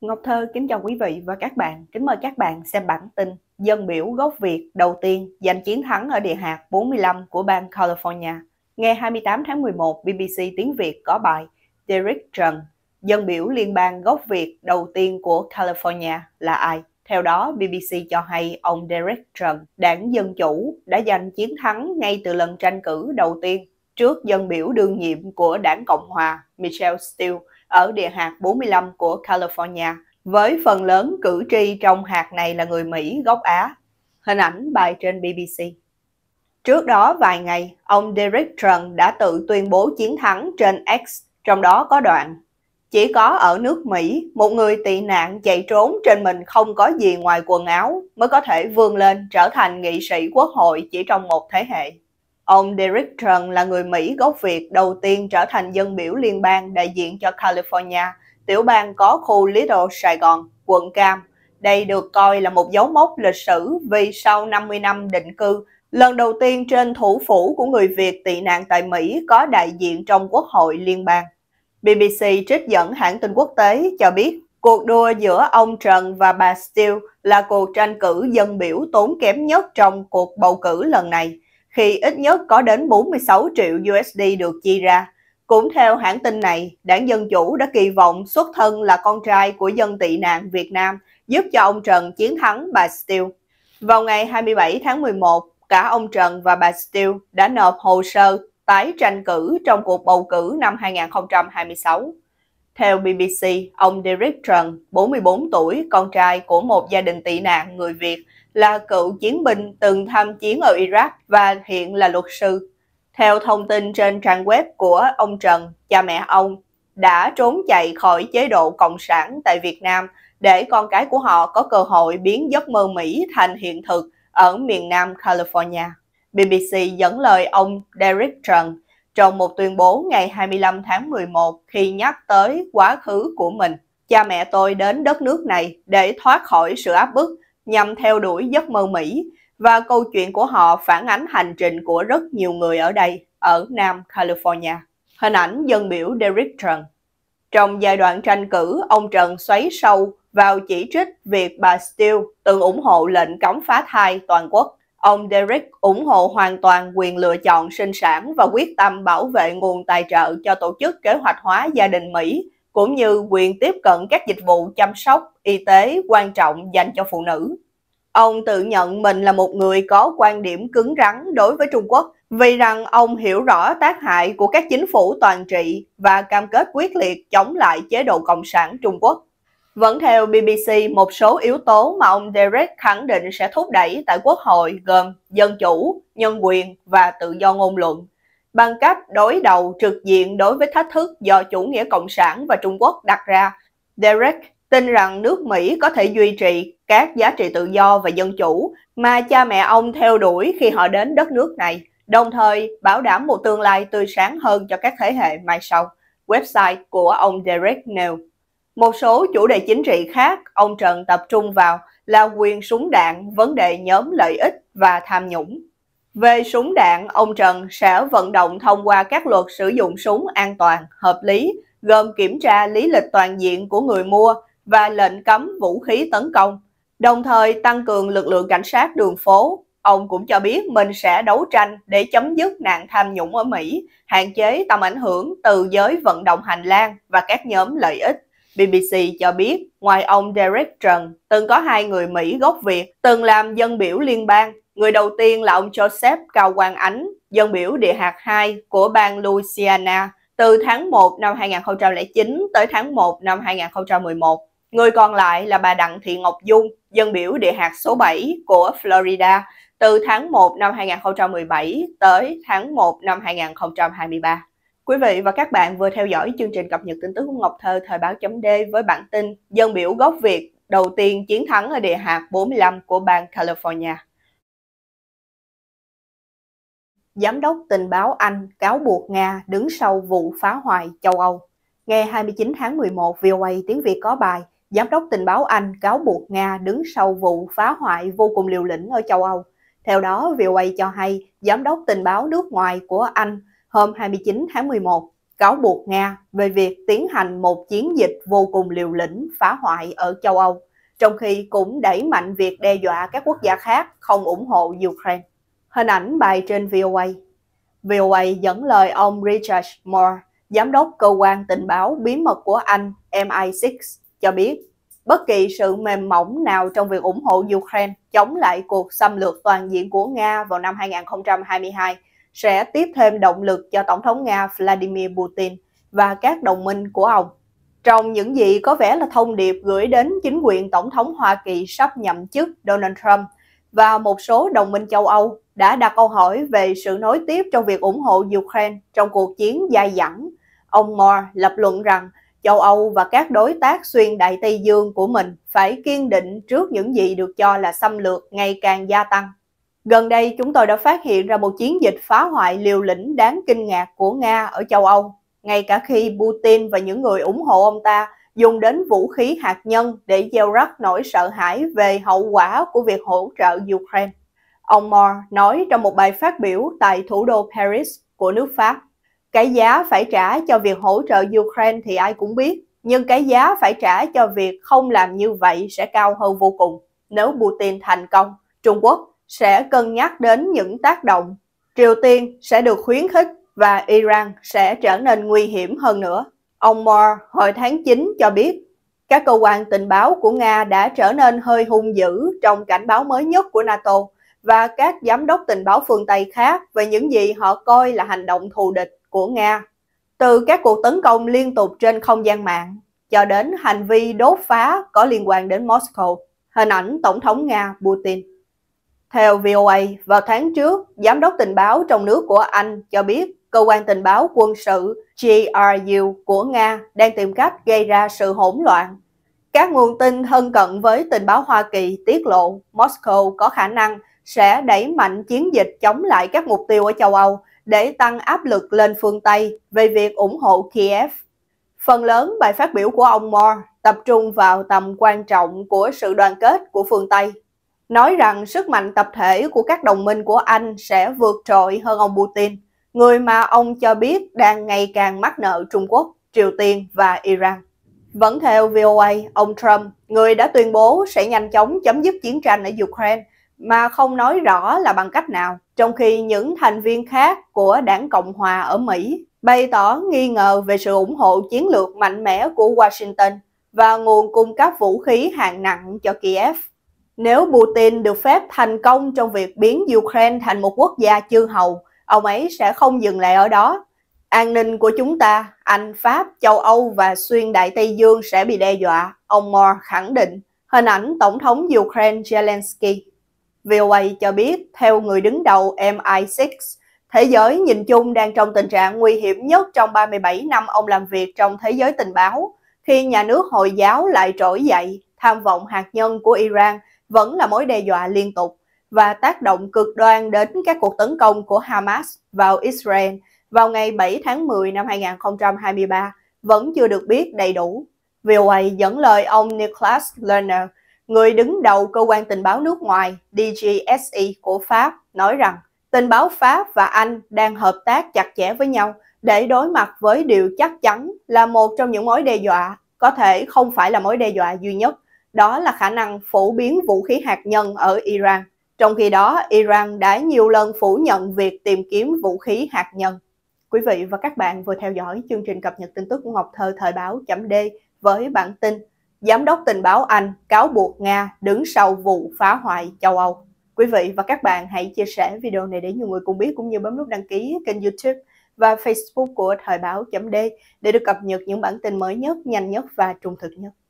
Ngọc Thơ kính chào quý vị và các bạn. Kính mời các bạn xem bản tin Dân biểu gốc Việt đầu tiên giành chiến thắng ở địa hạt 45 của bang California. Ngày 28 tháng 11, BBC tiếng Việt có bài Derek Trần, dân biểu liên bang gốc Việt đầu tiên của California là ai? Theo đó, BBC cho hay ông Derek Trần, đảng Dân Chủ, đã giành chiến thắng ngay từ lần tranh cử đầu tiên trước dân biểu đương nhiệm của đảng Cộng Hòa Michelle Steele ở địa hạt 45 của California, với phần lớn cử tri trong hạt này là người Mỹ gốc Á. Hình ảnh bài trên BBC. Trước đó vài ngày, ông Derek Trần đã tự tuyên bố chiến thắng trên X, trong đó có đoạn Chỉ có ở nước Mỹ, một người tị nạn chạy trốn trên mình không có gì ngoài quần áo mới có thể vươn lên trở thành nghị sĩ quốc hội chỉ trong một thế hệ. Ông Derek Trần là người Mỹ gốc Việt đầu tiên trở thành dân biểu liên bang đại diện cho California, tiểu bang có khu Little Sài Gòn, quận Cam. Đây được coi là một dấu mốc lịch sử vì sau 50 năm định cư, lần đầu tiên trên thủ phủ của người Việt tị nạn tại Mỹ có đại diện trong Quốc hội liên bang. BBC trích dẫn hãng tin quốc tế cho biết cuộc đua giữa ông Trần và bà Steele là cuộc tranh cử dân biểu tốn kém nhất trong cuộc bầu cử lần này khi ít nhất có đến 46 triệu USD được chi ra. Cũng theo hãng tin này, đảng Dân Chủ đã kỳ vọng xuất thân là con trai của dân tị nạn Việt Nam giúp cho ông Trần chiến thắng bà Steele. Vào ngày 27 tháng 11, cả ông Trần và bà Steele đã nộp hồ sơ tái tranh cử trong cuộc bầu cử năm 2026. Theo BBC, ông Derek Trần, 44 tuổi, con trai của một gia đình tị nạn người Việt, là cựu chiến binh từng tham chiến ở Iraq và hiện là luật sư. Theo thông tin trên trang web của ông Trần, cha mẹ ông đã trốn chạy khỏi chế độ cộng sản tại Việt Nam để con cái của họ có cơ hội biến giấc mơ Mỹ thành hiện thực ở miền Nam California. BBC dẫn lời ông Derek Trần trong một tuyên bố ngày 25 tháng 11 khi nhắc tới quá khứ của mình. Cha mẹ tôi đến đất nước này để thoát khỏi sự áp bức nhằm theo đuổi giấc mơ Mỹ và câu chuyện của họ phản ánh hành trình của rất nhiều người ở đây, ở Nam California. Hình ảnh dân biểu Derek Trần Trong giai đoạn tranh cử, ông Trần xoáy sâu vào chỉ trích việc bà Steele từng ủng hộ lệnh cấm phá thai toàn quốc. Ông Derek ủng hộ hoàn toàn quyền lựa chọn sinh sản và quyết tâm bảo vệ nguồn tài trợ cho Tổ chức Kế hoạch hóa Gia đình Mỹ cũng như quyền tiếp cận các dịch vụ chăm sóc y tế quan trọng dành cho phụ nữ. Ông tự nhận mình là một người có quan điểm cứng rắn đối với Trung Quốc vì rằng ông hiểu rõ tác hại của các chính phủ toàn trị và cam kết quyết liệt chống lại chế độ Cộng sản Trung Quốc. Vẫn theo BBC, một số yếu tố mà ông Derek khẳng định sẽ thúc đẩy tại Quốc hội gồm dân chủ, nhân quyền và tự do ngôn luận bằng cách đối đầu trực diện đối với thách thức do chủ nghĩa cộng sản và Trung Quốc đặt ra. Derek tin rằng nước Mỹ có thể duy trì các giá trị tự do và dân chủ mà cha mẹ ông theo đuổi khi họ đến đất nước này, đồng thời bảo đảm một tương lai tươi sáng hơn cho các thế hệ mai sau. Website của ông Derek nêu. Một số chủ đề chính trị khác ông Trần tập trung vào là quyền súng đạn, vấn đề nhóm lợi ích và tham nhũng. Về súng đạn, ông Trần sẽ vận động thông qua các luật sử dụng súng an toàn, hợp lý, gồm kiểm tra lý lịch toàn diện của người mua và lệnh cấm vũ khí tấn công, đồng thời tăng cường lực lượng cảnh sát đường phố. Ông cũng cho biết mình sẽ đấu tranh để chấm dứt nạn tham nhũng ở Mỹ, hạn chế tầm ảnh hưởng từ giới vận động hành lang và các nhóm lợi ích. BBC cho biết, ngoài ông Derek Trần, từng có hai người Mỹ gốc Việt, từng làm dân biểu liên bang Người đầu tiên là ông Joseph Cao Quang Ánh, dân biểu địa hạt 2 của bang Louisiana từ tháng 1 năm 2009 tới tháng 1 năm 2011. Người còn lại là bà Đặng Thị Ngọc Dung, dân biểu địa hạt số 7 của Florida từ tháng 1 năm 2017 tới tháng 1 năm 2023. Quý vị và các bạn vừa theo dõi chương trình cập nhật tin tức của Ngọc Thơ thời báo chấm D với bản tin Dân biểu gốc Việt đầu tiên chiến thắng ở địa hạt 45 của bang California. Giám đốc tình báo Anh cáo buộc Nga đứng sau vụ phá hoại châu Âu. Ngày 29 tháng 11, VOA tiếng Việt có bài Giám đốc tình báo Anh cáo buộc Nga đứng sau vụ phá hoại vô cùng liều lĩnh ở châu Âu. Theo đó, VOA cho hay Giám đốc tình báo nước ngoài của Anh hôm 29 tháng 11 cáo buộc Nga về việc tiến hành một chiến dịch vô cùng liều lĩnh phá hoại ở châu Âu, trong khi cũng đẩy mạnh việc đe dọa các quốc gia khác không ủng hộ Ukraine. Hình ảnh bài trên VOA. VOA dẫn lời ông Richard Moore, giám đốc cơ quan tình báo bí mật của Anh MI6 cho biết bất kỳ sự mềm mỏng nào trong việc ủng hộ Ukraine chống lại cuộc xâm lược toàn diện của Nga vào năm 2022 sẽ tiếp thêm động lực cho Tổng thống Nga Vladimir Putin và các đồng minh của ông. Trong những gì có vẻ là thông điệp gửi đến chính quyền Tổng thống Hoa Kỳ sắp nhậm chức Donald Trump và một số đồng minh châu Âu đã đặt câu hỏi về sự nối tiếp trong việc ủng hộ Ukraine trong cuộc chiến dài dẳng. Ông Moore lập luận rằng châu Âu và các đối tác xuyên đại Tây Dương của mình phải kiên định trước những gì được cho là xâm lược ngày càng gia tăng. Gần đây, chúng tôi đã phát hiện ra một chiến dịch phá hoại liều lĩnh đáng kinh ngạc của Nga ở châu Âu, ngay cả khi Putin và những người ủng hộ ông ta dùng đến vũ khí hạt nhân để gieo rắc nỗi sợ hãi về hậu quả của việc hỗ trợ Ukraine. Ông Moore nói trong một bài phát biểu tại thủ đô Paris của nước Pháp. Cái giá phải trả cho việc hỗ trợ Ukraine thì ai cũng biết, nhưng cái giá phải trả cho việc không làm như vậy sẽ cao hơn vô cùng. Nếu Putin thành công, Trung Quốc sẽ cân nhắc đến những tác động. Triều Tiên sẽ được khuyến khích và Iran sẽ trở nên nguy hiểm hơn nữa. Ông Moore hồi tháng 9 cho biết các cơ quan tình báo của Nga đã trở nên hơi hung dữ trong cảnh báo mới nhất của NATO và các giám đốc tình báo phương Tây khác về những gì họ coi là hành động thù địch của Nga. Từ các cuộc tấn công liên tục trên không gian mạng cho đến hành vi đốt phá có liên quan đến Moscow, hình ảnh Tổng thống Nga Putin. Theo VOA, vào tháng trước, Giám đốc tình báo trong nước của Anh cho biết cơ quan tình báo quân sự GRU của Nga đang tìm cách gây ra sự hỗn loạn. Các nguồn tin thân cận với tình báo Hoa Kỳ tiết lộ Moscow có khả năng sẽ đẩy mạnh chiến dịch chống lại các mục tiêu ở châu Âu để tăng áp lực lên phương Tây về việc ủng hộ Kiev. Phần lớn bài phát biểu của ông Moore tập trung vào tầm quan trọng của sự đoàn kết của phương Tây, nói rằng sức mạnh tập thể của các đồng minh của Anh sẽ vượt trội hơn ông Putin, người mà ông cho biết đang ngày càng mắc nợ Trung Quốc, Triều Tiên và Iran. Vẫn theo VOA, ông Trump, người đã tuyên bố sẽ nhanh chóng chấm dứt chiến tranh ở Ukraine, mà không nói rõ là bằng cách nào, trong khi những thành viên khác của đảng Cộng Hòa ở Mỹ bày tỏ nghi ngờ về sự ủng hộ chiến lược mạnh mẽ của Washington và nguồn cung cấp vũ khí hạng nặng cho Kiev. Nếu Putin được phép thành công trong việc biến Ukraine thành một quốc gia chư hầu, ông ấy sẽ không dừng lại ở đó. An ninh của chúng ta, Anh, Pháp, châu Âu và xuyên Đại Tây Dương sẽ bị đe dọa, ông Moore khẳng định, hình ảnh Tổng thống Ukraine Zelensky. VOA cho biết, theo người đứng đầu MI6, thế giới nhìn chung đang trong tình trạng nguy hiểm nhất trong 37 năm ông làm việc trong thế giới tình báo, khi nhà nước Hồi giáo lại trỗi dậy, tham vọng hạt nhân của Iran vẫn là mối đe dọa liên tục và tác động cực đoan đến các cuộc tấn công của Hamas vào Israel vào ngày 7 tháng 10 năm 2023 vẫn chưa được biết đầy đủ. VOA dẫn lời ông Nicholas Lerner, Người đứng đầu cơ quan tình báo nước ngoài DGSE của Pháp nói rằng tình báo Pháp và Anh đang hợp tác chặt chẽ với nhau để đối mặt với điều chắc chắn là một trong những mối đe dọa, có thể không phải là mối đe dọa duy nhất, đó là khả năng phổ biến vũ khí hạt nhân ở Iran. Trong khi đó, Iran đã nhiều lần phủ nhận việc tìm kiếm vũ khí hạt nhân. Quý vị và các bạn vừa theo dõi chương trình cập nhật tin tức của Ngọc Thơ Thời báo chấm D với bản tin Giám đốc tình báo Anh cáo buộc Nga đứng sau vụ phá hoại châu Âu. Quý vị và các bạn hãy chia sẻ video này để nhiều người cùng biết cũng như bấm nút đăng ký kênh YouTube và Facebook của Thời báo.d để được cập nhật những bản tin mới nhất, nhanh nhất và trung thực nhất.